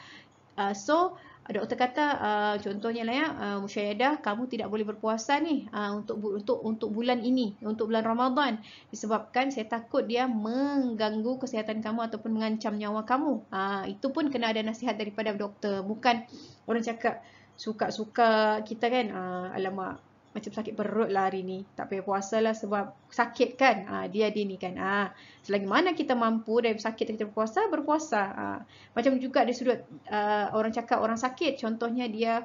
so, doktor kata uh, contohnya lah ya uh, musyayadah kamu tidak boleh berpuasa ni uh, untuk untuk untuk bulan ini untuk bulan Ramadan disebabkan saya takut dia mengganggu kesihatan kamu ataupun mengancam nyawa kamu uh, itu pun kena ada nasihat daripada doktor bukan orang cakap suka-suka kita kan uh, alamak macam sakit perut lah hari ni. Tak payah puasa lah sebab sakit kan. Ha, dia ada ni kan. Ha, selagi mana kita mampu dari sakit kita berpuasa, berpuasa. Ha, macam juga di sudut uh, orang cakap orang sakit. Contohnya dia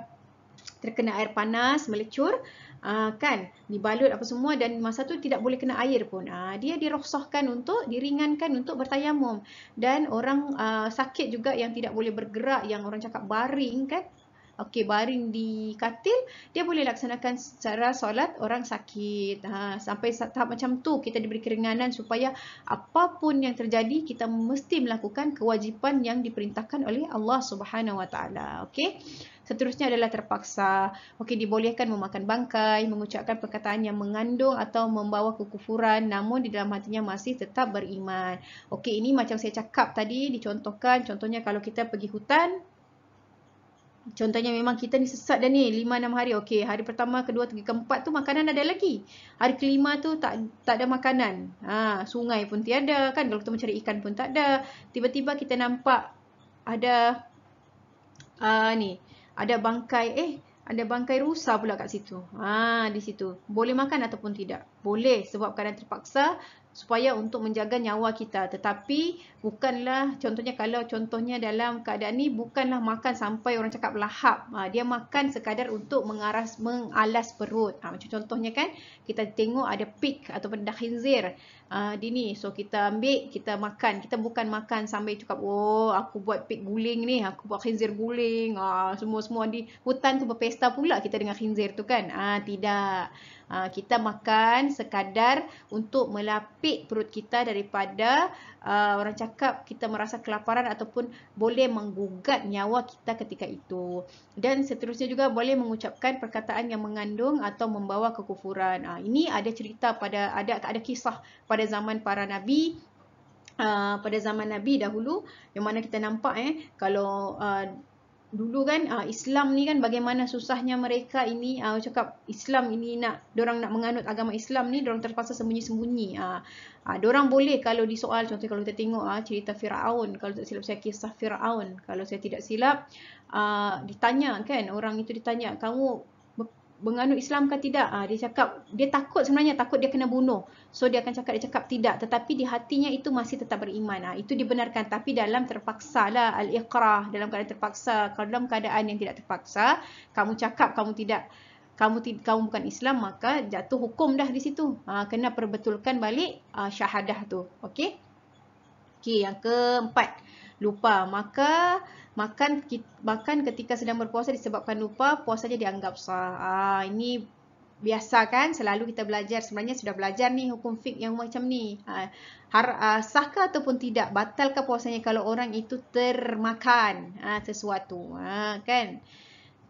terkena air panas, melecur. Uh, kan dibalut apa semua dan masa tu tidak boleh kena air pun uh, dia dirosohkan untuk diringankan untuk bertayamum dan orang uh, sakit juga yang tidak boleh bergerak yang orang cakap baring kan okey baring di katil dia boleh laksanakan secara solat orang sakit ha, sampai tahap macam tu kita diberi keringanan supaya apapun yang terjadi kita mesti melakukan kewajipan yang diperintahkan oleh Allah Subhanahu Wa Taala okey Seterusnya adalah terpaksa. Okey, dibolehkan memakan bangkai, mengucapkan perkataan yang mengandung atau membawa kekufuran namun di dalam hatinya masih tetap beriman. Okey, ini macam saya cakap tadi, dicontohkan. Contohnya kalau kita pergi hutan, Contohnya memang kita ni sesat dah ni 5-6 hari. Okey, hari pertama, kedua, ketiga keempat tu makanan ada lagi. Hari kelima tu tak tak ada makanan. Ha, sungai pun tiada kan. Kalau kita mencari ikan pun tak ada. Tiba-tiba kita nampak ada uh, ni. Ada bangkai, eh ada bangkai rusa pula kat situ. Ha, di situ. Boleh makan ataupun tidak? Boleh sebab keadaan terpaksa supaya untuk menjaga nyawa kita tetapi bukanlah contohnya kalau contohnya dalam keadaan ni bukanlah makan sampai orang cakap lahap ha, dia makan sekadar untuk mengaras mengalas perut ha, macam contohnya kan kita tengok ada pig ataupun dah khinzir ha, di ni so kita ambil kita makan kita bukan makan sampai cakap oh aku buat pig guling ni aku buat khinzir guling semua-semua di hutan tu berpesta pula kita dengan khinzir tu kan tidak tidak Ah, kita makan sekadar untuk melapik perut kita daripada uh, orang cakap kita merasa kelaparan ataupun boleh menggugat nyawa kita ketika itu. Dan seterusnya juga boleh mengucapkan perkataan yang mengandung atau membawa kekufuran. Uh, ini ada cerita pada, ada, ada kisah pada zaman para Nabi. Uh, pada zaman Nabi dahulu, yang mana kita nampak eh, kalau uh, dulu kan uh, Islam ni kan bagaimana susahnya mereka ini uh, cakap Islam ini nak orang nak menganut agama Islam ni orang terpaksa sembunyi-sembunyi ah -sembunyi. uh, ah, uh, orang boleh kalau disoal contoh kalau kita tengok uh, cerita Firaun kalau tak silap saya kisah Firaun kalau saya tidak silap uh, ditanya kan orang itu ditanya kamu menganut Islam ke tidak uh, dia cakap dia takut sebenarnya takut dia kena bunuh So dia akan cakap, dia cakap tidak. Tetapi di hatinya itu masih tetap beriman. Ha, itu dibenarkan. Tapi dalam terpaksa lah al-iqrah. Dalam keadaan terpaksa. Kalau dalam keadaan yang tidak terpaksa, kamu cakap kamu tidak kamu tidak, kamu bukan Islam maka jatuh hukum dah di situ. Ha, kena perbetulkan balik uh, syahadah tu. Okey. Okey, yang keempat. Lupa. Maka makan makan ketika sedang berpuasa disebabkan lupa, puasanya dianggap sah. Ah, ha, ini biasa kan selalu kita belajar sebenarnya sudah belajar ni hukum fik yang macam ni ha, ha sah ke ataupun tidak batal ke puasanya kalau orang itu termakan ha, sesuatu ha, kan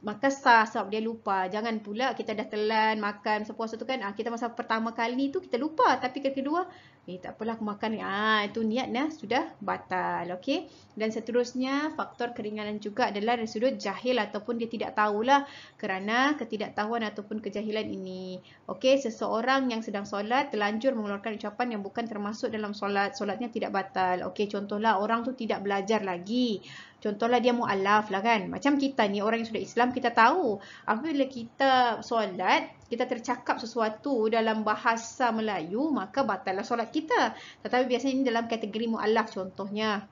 maka sah sebab dia lupa jangan pula kita dah telan makan puasa tu kan ha, kita masa pertama kali ni tu kita lupa tapi kedua Okey, tak apalah aku makan ni. Ah, itu niatnya sudah batal. Okey. Dan seterusnya, faktor keringanan juga adalah dari sudut jahil ataupun dia tidak tahulah kerana ketidaktahuan ataupun kejahilan ini. Okey, seseorang yang sedang solat terlanjur mengeluarkan ucapan yang bukan termasuk dalam solat, solatnya tidak batal. Okey, contohlah orang tu tidak belajar lagi. Contohlah dia mu'alaf lah kan. Macam kita ni, orang yang sudah Islam, kita tahu. Apabila kita solat, kita tercakap sesuatu dalam bahasa Melayu, maka batallah solat kita. Tetapi biasanya ini dalam kategori mu'alaf contohnya.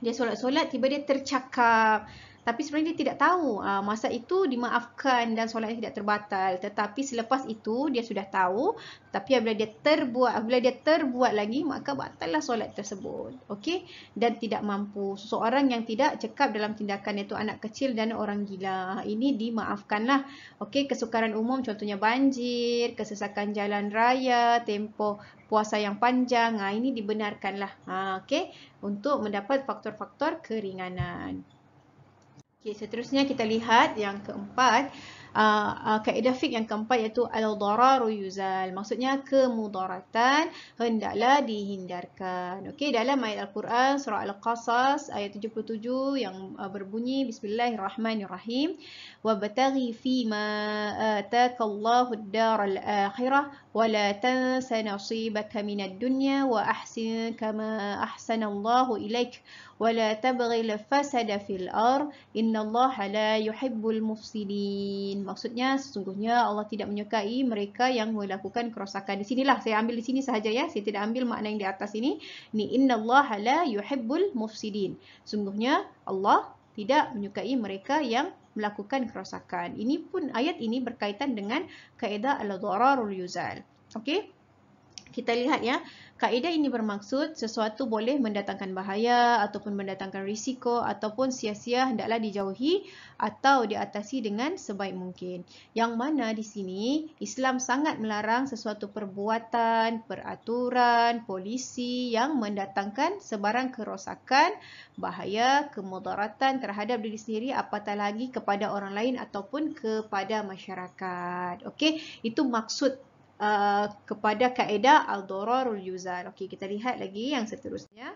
Dia solat-solat, tiba dia tercakap tapi sebenarnya dia tidak tahu uh, masa itu dimaafkan dan solatnya tidak terbatal tetapi selepas itu dia sudah tahu tapi apabila dia terbuat apabila dia terbuat lagi maka batallah solat tersebut okey dan tidak mampu seseorang yang tidak cekap dalam tindakan itu anak kecil dan orang gila ah, ini dimaafkanlah okey kesukaran umum contohnya banjir kesesakan jalan raya tempo puasa yang panjang ah, ini dibenarkanlah ha okey untuk mendapat faktor-faktor keringanan Okay, seterusnya kita lihat yang keempat, uh, uh, kaedah fik yang keempat iaitu al-dararu yuzal. Maksudnya kemudaratan hendaklah dihindarkan. Okey, dalam ayat Al-Quran surah Al-Qasas ayat 77 yang uh, berbunyi bismillahirrahmanirrahim wa bataghi fi ma ataka Allahu ad al-akhirah ولا تنس نصيبك من الدنيا وأحسن كما أحسن الله إليك ولا تبغى الفساد في الأرض إن الله لا يحب المفسدين maksudnya sesungguhnya Allah tidak menyukai mereka yang melakukan kerosakan di sinilah saya ambil di sini sahaja ya saya tidak ambil makna yang di atas ini ni inna Allah la yuhibbul mufsidin Sesungguhnya Allah tidak menyukai mereka yang melakukan kerosakan. Ini pun ayat ini berkaitan dengan kaedah al-dararul yuzal. Okey. Kita lihat ya. Kaedah ini bermaksud sesuatu boleh mendatangkan bahaya ataupun mendatangkan risiko ataupun sia-sia hendaklah dijauhi atau diatasi dengan sebaik mungkin. Yang mana di sini Islam sangat melarang sesuatu perbuatan, peraturan, polisi yang mendatangkan sebarang kerosakan, bahaya, kemudaratan terhadap diri sendiri apatah lagi kepada orang lain ataupun kepada masyarakat. Okey, itu maksud uh, kepada kaedah al-dararul yuzar. Okey, kita lihat lagi yang seterusnya.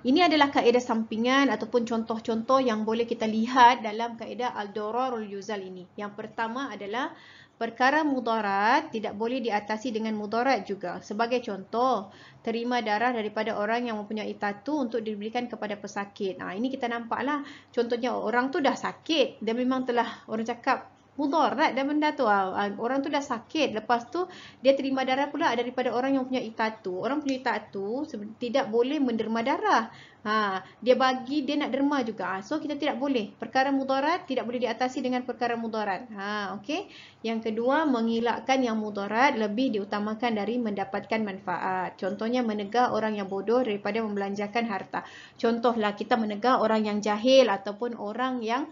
Ini adalah kaedah sampingan ataupun contoh-contoh yang boleh kita lihat dalam kaedah al-dararul yuzal ini. Yang pertama adalah perkara mudarat tidak boleh diatasi dengan mudarat juga. Sebagai contoh, terima darah daripada orang yang mempunyai tatu untuk diberikan kepada pesakit. Ha, ini kita nampaklah contohnya orang tu dah sakit. dan memang telah orang cakap mudarat dan benda tu uh, orang tu dah sakit lepas tu dia terima darah pula daripada orang yang punya tu orang punya tu tidak boleh menderma darah ha dia bagi dia nak derma juga ah, so kita tidak boleh perkara mudarat tidak boleh diatasi dengan perkara mudarat ha okey yang kedua mengelakkan yang mudarat lebih diutamakan dari mendapatkan manfaat contohnya menegah orang yang bodoh daripada membelanjakan harta contohlah kita menegah orang yang jahil ataupun orang yang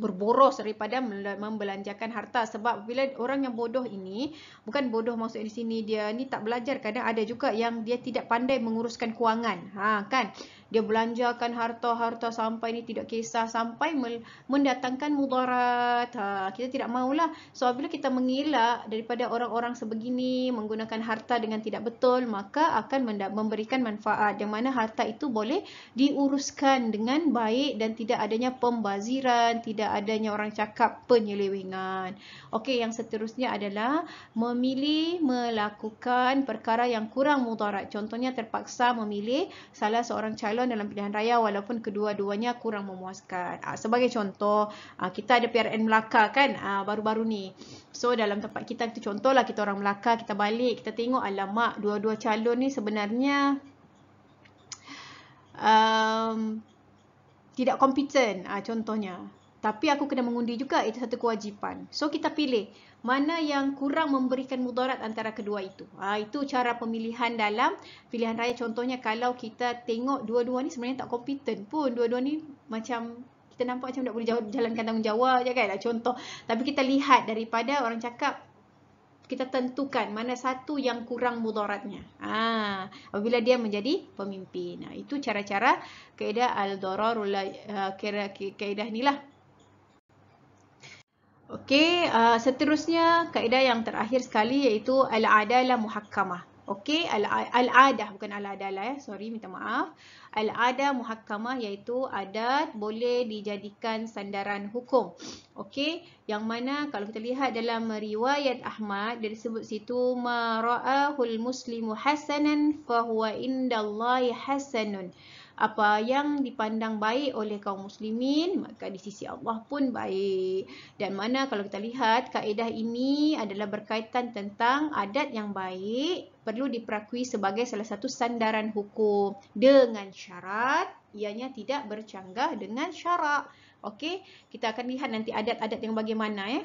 berboros daripada membelanjakan harta sebab bila orang yang bodoh ini bukan bodoh maksud di sini dia ni tak belajar kadang ada juga yang dia tidak pandai menguruskan kewangan ha kan dia belanjakan harta-harta sampai ni tidak kisah sampai mendatangkan mudarat ha, kita tidak maulah so bila kita mengelak daripada orang-orang sebegini menggunakan harta dengan tidak betul maka akan memberikan manfaat yang mana harta itu boleh diuruskan dengan baik dan tidak adanya pembaziran tidak adanya orang cakap penyelewengan Okey, yang seterusnya adalah memilih melakukan perkara yang kurang mudarat contohnya terpaksa memilih salah seorang calon calon dalam pilihan raya walaupun kedua-duanya kurang memuaskan. Uh, sebagai contoh, uh, kita ada PRN Melaka kan ah, baru-baru uh, ni. So dalam tempat kita itu contohlah kita orang Melaka, kita balik, kita tengok alamak dua-dua calon ni sebenarnya um, tidak kompeten uh, contohnya. Tapi aku kena mengundi juga, itu satu kewajipan. So kita pilih mana yang kurang memberikan mudarat antara kedua itu. Ha, itu cara pemilihan dalam pilihan raya. Contohnya kalau kita tengok dua-dua ni sebenarnya tak kompeten pun. Dua-dua ni macam kita nampak macam tak boleh jalankan tanggungjawab je kan. Contoh. Tapi kita lihat daripada orang cakap kita tentukan mana satu yang kurang mudaratnya. Ha, apabila dia menjadi pemimpin. Nah, ha, itu cara-cara kaedah al-dararul ha, kaedah inilah. Okey, uh, seterusnya kaedah yang terakhir sekali iaitu al-adalah muhakkamah. Okey, al-adah bukan al-adalah eh. ya. Sorry, minta maaf. Al-adah muhakkamah iaitu adat boleh dijadikan sandaran hukum. Okey, yang mana kalau kita lihat dalam riwayat Ahmad, dia disebut situ مَرَأَهُ muslimu حَسَنًا فَهُوَ إِنْدَ اللَّهِ حَسَنٌ apa yang dipandang baik oleh kaum muslimin maka di sisi Allah pun baik dan mana kalau kita lihat kaedah ini adalah berkaitan tentang adat yang baik perlu diperakui sebagai salah satu sandaran hukum dengan syarat ianya tidak bercanggah dengan syarak okey kita akan lihat nanti adat-adat yang bagaimana ya eh?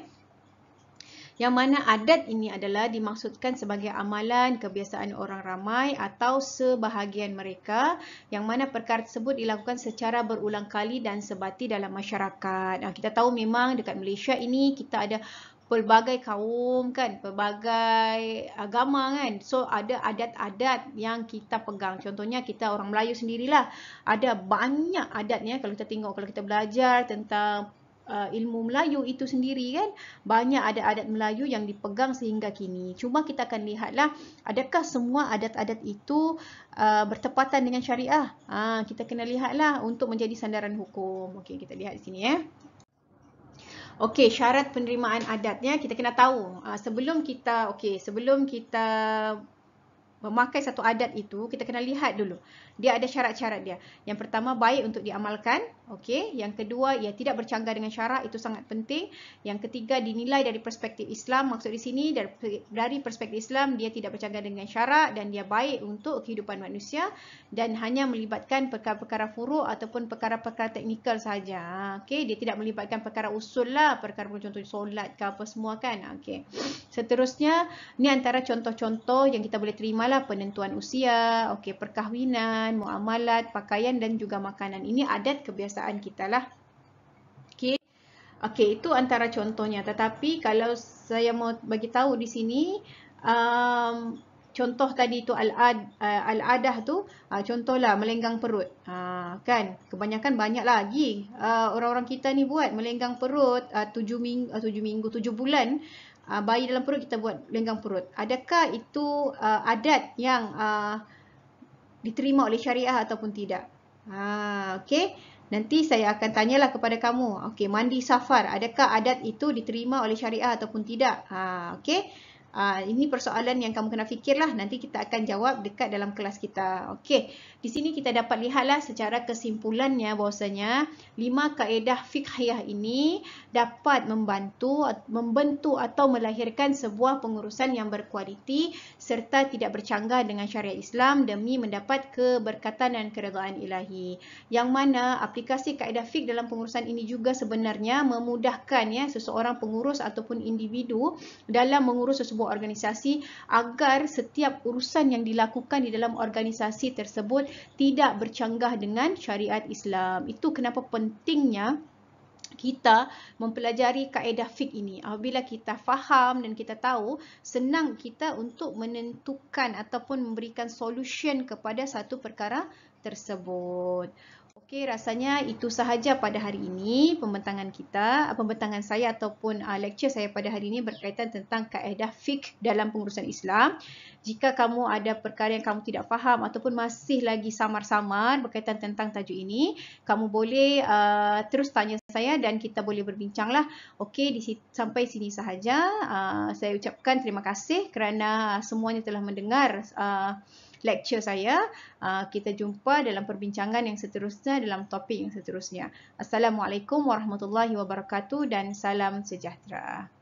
yang mana adat ini adalah dimaksudkan sebagai amalan kebiasaan orang ramai atau sebahagian mereka yang mana perkara tersebut dilakukan secara berulang kali dan sebati dalam masyarakat. Nah, kita tahu memang dekat Malaysia ini kita ada pelbagai kaum kan, pelbagai agama kan. So ada adat-adat yang kita pegang. Contohnya kita orang Melayu sendirilah. Ada banyak adatnya kalau kita tengok, kalau kita belajar tentang uh, ilmu Melayu itu sendiri kan banyak ada adat Melayu yang dipegang sehingga kini. Cuma kita akan lihatlah adakah semua adat-adat itu uh, bertepatan dengan syariah. Ha, kita kena lihatlah untuk menjadi sandaran hukum. Okey kita lihat sini ya. Okey, syarat penerimaan adatnya kita kena tahu. Uh, sebelum kita okey, sebelum kita memakai satu adat itu, kita kena lihat dulu dia ada syarat-syarat dia. Yang pertama baik untuk diamalkan, okey. Yang kedua ia tidak bercanggah dengan syarak, itu sangat penting. Yang ketiga dinilai dari perspektif Islam, maksud di sini dari, perspektif Islam dia tidak bercanggah dengan syarak dan dia baik untuk kehidupan manusia dan hanya melibatkan perkara-perkara furu' ataupun perkara-perkara teknikal saja. Ha, okey, dia tidak melibatkan perkara usul lah, perkara contoh solat ke apa semua kan. Ha, okey. Seterusnya, ni antara contoh-contoh yang kita boleh terimalah penentuan usia, okey, perkahwinan makanan, muamalat, pakaian dan juga makanan. Ini adat kebiasaan kita lah. Okey. Okey, itu antara contohnya. Tetapi kalau saya mau bagi tahu di sini um, contoh tadi itu al-ad uh, al-adah tu uh, contohlah melenggang perut. Uh, kan? Kebanyakan banyak lagi uh, orang-orang uh, kita ni buat melenggang perut uh, 7 uh, minggu uh, 7 minggu 7 bulan uh, bayi dalam perut kita buat lenggang perut. Adakah itu uh, adat yang uh, diterima oleh syariah ataupun tidak. Ha, okay. Nanti saya akan tanyalah kepada kamu. Okay, mandi safar, adakah adat itu diterima oleh syariah ataupun tidak? Ha, okay. Ah, ini persoalan yang kamu kena fikirlah. Nanti kita akan jawab dekat dalam kelas kita. Okey. Di sini kita dapat lihatlah secara kesimpulannya bahasanya lima kaedah fikhiyah ini dapat membantu, membentuk atau melahirkan sebuah pengurusan yang berkualiti serta tidak bercanggah dengan syariat Islam demi mendapat keberkatan dan keredaan ilahi. Yang mana aplikasi kaedah fik dalam pengurusan ini juga sebenarnya memudahkan ya seseorang pengurus ataupun individu dalam mengurus sebuah sebuah organisasi agar setiap urusan yang dilakukan di dalam organisasi tersebut tidak bercanggah dengan syariat Islam. Itu kenapa pentingnya kita mempelajari kaedah fiqh ini. Apabila kita faham dan kita tahu, senang kita untuk menentukan ataupun memberikan solution kepada satu perkara tersebut. Okey, rasanya itu sahaja pada hari ini pembentangan kita, ah, pembentangan saya ataupun uh, lecture saya pada hari ini berkaitan tentang kaedah fiqh dalam pengurusan Islam. Jika kamu ada perkara yang kamu tidak faham ataupun masih lagi samar-samar berkaitan tentang tajuk ini, kamu boleh uh, terus tanya saya dan kita boleh berbincanglah. Okey, di sampai sini sahaja. Uh, saya ucapkan terima kasih kerana semuanya telah mendengar uh, lecture saya. Ah, kita jumpa dalam perbincangan yang seterusnya, dalam topik yang seterusnya. Assalamualaikum warahmatullahi wabarakatuh dan salam sejahtera.